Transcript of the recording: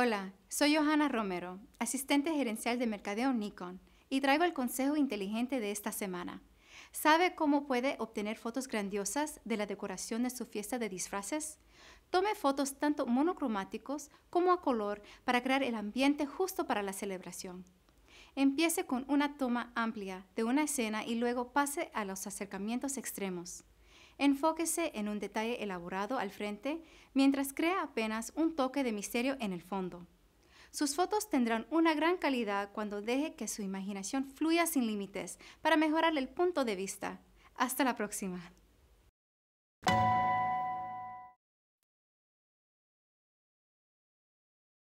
Hola, soy Johanna Romero, asistente gerencial de Mercadeo Nikon, y traigo el consejo inteligente de esta semana. ¿Sabe cómo puede obtener fotos grandiosas de la decoración de su fiesta de disfraces? Tome fotos tanto monocromáticos como a color para crear el ambiente justo para la celebración. Empiece con una toma amplia de una escena y luego pase a los acercamientos extremos enfóquese en un detalle elaborado al frente mientras crea apenas un toque de misterio en el fondo. Sus fotos tendrán una gran calidad cuando deje que su imaginación fluya sin límites para mejorar el punto de vista. Hasta la próxima.